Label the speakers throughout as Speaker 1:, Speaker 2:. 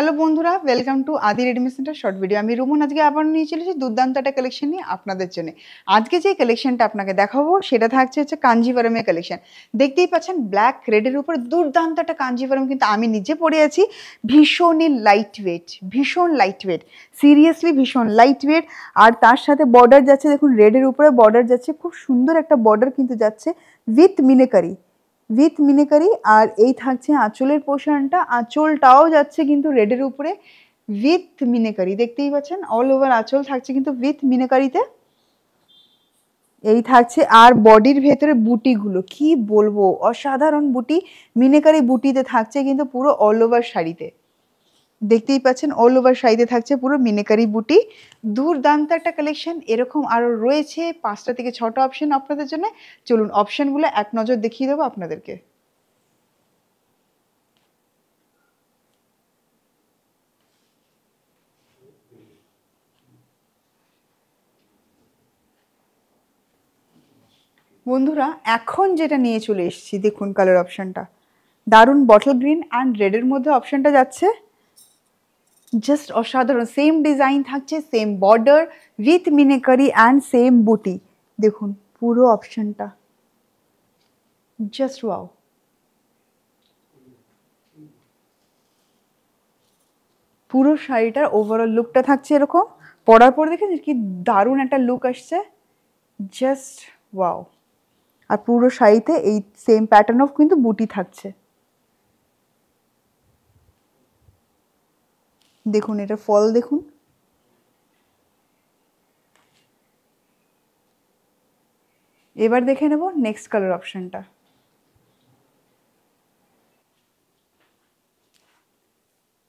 Speaker 1: hello বন্ধুরা welcome to Adi readymade centre short video আমি রুমন আজকে আবার নিয়ে চলেছি দুর্দান্ত একটা কালেকশন নিয়ে আপনাদের জন্য আজকে যে কালেকশনটা আপনাকে দেখাবো সেটা থাকছে হচ্ছে কাঞ্জিভারমের কালেকশন দেখতেই পাচ্ছেন ব্ল্যাক রেডের উপর দুর্দান্ত একটা কাঞ্জিভারম কিন্তু আমি নিজে পড়ে আছি ভীষণই লাইট ওয়েট ভীষণ লাইট ওয়েট সিরিয়াসলি ভীষণ লাইট ওয়েট আর তার সাথে বর্ডার যাচ্ছে দেখুন রেডের উপরে বর্ডার যাচ্ছে খুব সুন্দর একটা বর্ডার কিন্তু যাচ্ছে উইথ মিনেকারি উইথ মিনেকারি আর এই থাকছে আঁচলের পোষণটা আঁচলটাও যাচ্ছে কিন্তু রেডের উপরে উইথ মিনেকারি দেখতেই পাচ্ছেন অল ওভার আঁচল থাকছে কিন্তু উইথ মিনেকারিতে এই থাকছে আর বডির ভেতরে বুটিগুলো কি বলবো অসাধারণ বুটি মিনেকারি বুটিতে থাকছে কিন্তু পুরো অল ওভার শাড়িতে দেখতেই পাচ্ছেন অল ওভার সাইডে থাকছে পুরো মিনেকারি বুটি দুর্দান্ত একটা কালেকশন এরকম আরও রয়েছে পাঁচটা থেকে ছটা অপশন আপনাদের জন্য চলুন অপশানগুলো এক নজর দেখিয়ে দেবো আপনাদেরকে বন্ধুরা এখন যেটা নিয়ে চলে এসেছি দেখুন কালার অপশানটা দারুন বটল গ্রিন অ্যান্ড রেডের মধ্যে অপশানটা যাচ্ছে জাস্ট অসাধারণ সেম ডিজাইন থাকছে same border with meenakari and same buti দেখুন পুরো অপশনটা জাস্ট ওয়াও পুরো শাড়িটার ওভারঅল লুকটা থাকছে এরকম পরার পর দেখেন কি দারুণ একটা লুক আসছে জাস্ট ওয়াও আর পুরো শাড়িতে এই সেম প্যাটার্ন অফ কিন্তু বুটি থাকছে দেখুন এটা ফল দেখুন এবার দেখে নেব নেক্সট কালার অপশানটা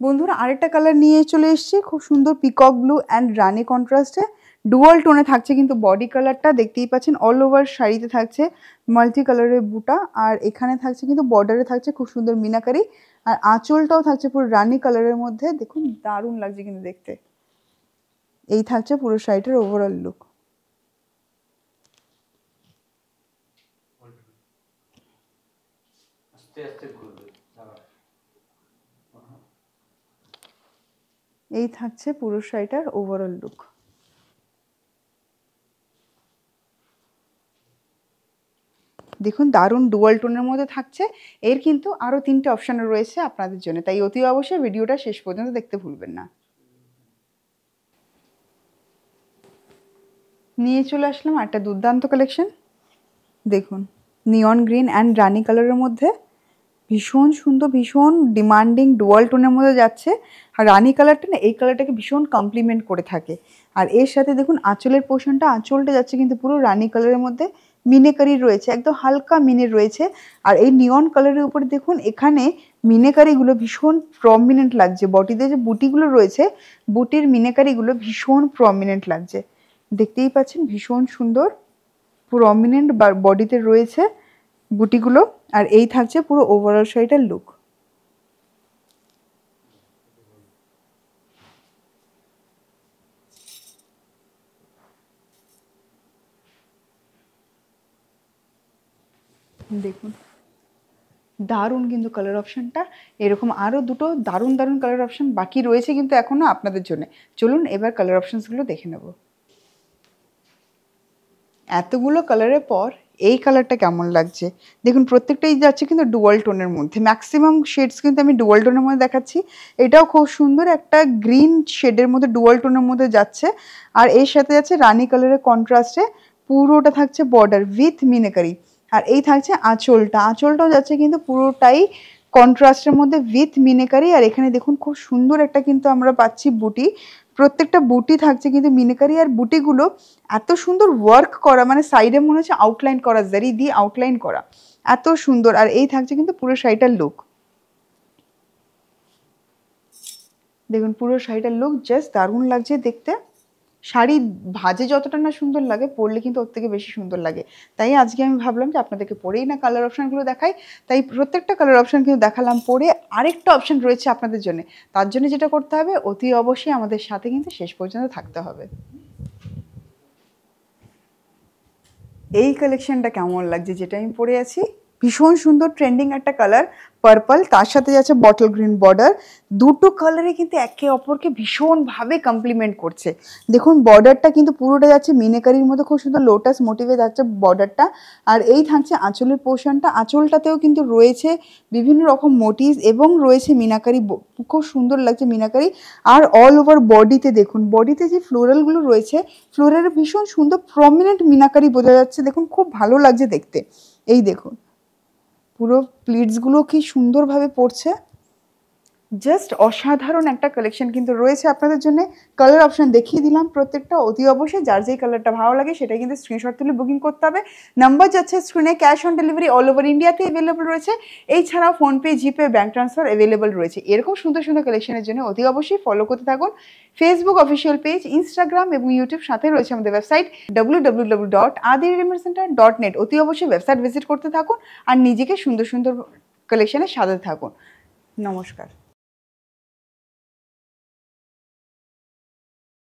Speaker 1: বন্ধুরা আরেকটা কালার নিয়ে চলে এসেছি খুব সুন্দর পিকক ব্লু অ্যান্ড রানি কন্ট্রাস্টে ডুয়াল টোনে থাকছে কিন্তু বডি কালারটা দেখতেই পাচ্ছেন অল ওভার শাড়িতে থাকছে মাল্টি কালারের বুটা আর এখানে থাকছে কিন্তু বর্ডারে থাকছে খুব সুন্দর মিনাকারি আর আঁচলটাও থাকছে পুরো রানি কালারের মধ্যে দেখুন দারুণ লাগছে কিন্তু দেখতে এই থাকছে পুরো শাড়িটার ওভারঅল লুক এই থাকছে পুরো শাড়িটার ওভারঅল লুক দেখুন দারুণ ডুয়াল টোনের মধ্যে থাকছে এর কিন্তু আরও তিনটে অপশান রয়েছে আপনাদের জন্য তাই অতি অবশ্যই ভিডিওটা শেষ পর্যন্ত দেখতে ভুলবেন না নিয়ে চলে আসলাম একটা দুর্দান্ত কালেকশন দেখুন নিয়ন গ্রিন অ্যান্ড রানি কালারের মধ্যে ভীষণ সুন্দর ভীষণ ডিমান্ডিং ডুয়াল টোনের মধ্যে যাচ্ছে আর রানি কালারটা না এই কালারটাকে ভীষণ কমপ্লিমেন্ট করে থাকে আর এর সাথে দেখুন আঁচলের পোষণটা আঁচলটা যাচ্ছে কিন্তু পুরো রানি কালারের মধ্যে মিনেকারি রয়েছে একদম হালকা মিনে রয়েছে আর এই নিয়ন কালারের উপরে দেখুন এখানে মিনেকারিগুলো ভীষণ প্রমিনেন্ট লাগছে বডিতে যে বুটিগুলো রয়েছে বুটির মিনেকারিগুলো ভীষণ প্রমিনেন্ট লাগছে দেখতেই পাচ্ছেন ভীষণ সুন্দর প্রমিনেন্ট বডিতে রয়েছে বুটিগুলো আর এই থাকছে পুরো ওভারঅল শাড়িটার লুক দেখুন দারুণ কিন্তু কালার অপশানটা এরকম আরও দুটো দারুণ দারুণ কালার অপশান বাকি রয়েছে কিন্তু এখনও আপনাদের জন্য চলুন এবার কালার অপশানসগুলো দেখে নেব এতগুলো কালারের পর এই কালারটা কেমন লাগছে দেখুন প্রত্যেকটাই যাচ্ছে কিন্তু ডুয়াল টোনের মধ্যে ম্যাক্সিমাম শেডস কিন্তু আমি ডুয়াল টোনের মধ্যে দেখাচ্ছি এটাও খুব সুন্দর একটা গ্রিন শেডের মধ্যে ডুয়াল টোনের মধ্যে যাচ্ছে আর এর সাথে যাচ্ছে রানি কালারের কন্ট্রাস্টে পুরোটা থাকছে বর্ডার উইথ মিনেকারি আর এই থাকছে আঁচলটা আঁচলটাও যাচ্ছে কিন্তু পুরোটাই কন্ট্রাস্টের মধ্যে উইথ মিনেকারি আর এখানে দেখুন খুব সুন্দর একটা কিন্তু আমরা পাচ্ছি বুটি প্রত্যেকটা বুটি থাকছে কিন্তু মিনেকারি আর বুটিগুলো এত সুন্দর ওয়ার্ক করা মানে সাইডে মনে হচ্ছে আউটলাইন করা জারি দিয়ে আউটলাইন করা এত সুন্দর আর এই থাকছে কিন্তু পুরো শাড়িটার লুক দেখুন পুরো শাড়িটার লুক জাস্ট দারুণ লাগছে দেখতে শাড়ি ভাজে যতটা না সুন্দর লাগে পরলে কিন্তু ওর থেকে বেশি সুন্দর লাগে তাই আজকে আমি ভাবলাম যে আপনাদেরকে পরেই না কালার অপশানগুলো দেখাই তাই প্রত্যেকটা কালার অপশান কিন্তু দেখালাম পরে আরেকটা অপশান রয়েছে আপনাদের জন্য তার জন্য যেটা করতে হবে অতি অবশ্যই আমাদের সাথে কিন্তু শেষ পর্যন্ত থাকতে হবে এই কালেকশনটা কেমন লাগছে যেটা আমি পরে আছি ভীষণ সুন্দর ট্রেন্ডিং একটা কালার পার্পল তার সাথে যাচ্ছে বটল গ্রিন বর্ডার দুটো কালারে কিন্তু একে অপরকে ভীষণভাবে কমপ্লিমেন্ট করছে দেখুন বর্ডারটা কিন্তু পুরোটা যাচ্ছে মিনেকারির মতো খুব সুন্দর লোটাস মোটিভে যাচ্ছে বর্ডারটা আর এই থাকছে আঁচলের পোর্শনটা আঁচলটাতেও কিন্তু রয়েছে বিভিন্ন রকম মোটিভ এবং রয়েছে মিনাকারি খুব সুন্দর লাগছে মিনাকারি আর অল ওভার বডিতে দেখুন বডিতে যে ফ্লোরালগুলো রয়েছে ফ্লোরাল ভীষণ সুন্দর প্রমিনেন্ট মিনাকারি বোঝা যাচ্ছে দেখুন খুব ভালো লাগছে দেখতে এই দেখুন পুরো প্লিটসগুলো কি সুন্দরভাবে পড়ছে জাস্ট অসাধারণ একটা কালেকশন কিন্তু রয়েছে আপনাদের জন্য কালার অপশান দেখিয়ে দিলাম প্রত্যেকটা অতি অবশ্যই যার যেই কালারটা ভালো লাগে সেটা কিন্তু স্ক্রিনশট তুলে বুকিং করতে হবে নাম্বার যাচ্ছে স্ক্রিনে cash on delivery all over ইন্ডিয়াতে অ্যাভেলেবল রয়েছে এছাড়াও PhonePe GPay bank transfer available রয়েছে এরকম সুন্দর সুন্দর কালেকশনের জন্য অতি অবশ্যই ফলো করতে থাকুন ফেসবুক অফিসিয়াল পেজ ইনস্টাগ্রাম এবং ইউটিউব সাথে রয়েছে আমাদের website W dot Adi dot net অতি অবশ্যই ওয়েবসাইট ভিজিট করতে থাকুন আর নিজেকে সুন্দর সুন্দর কালেকশানে সাজাতে থাকুন নমস্কার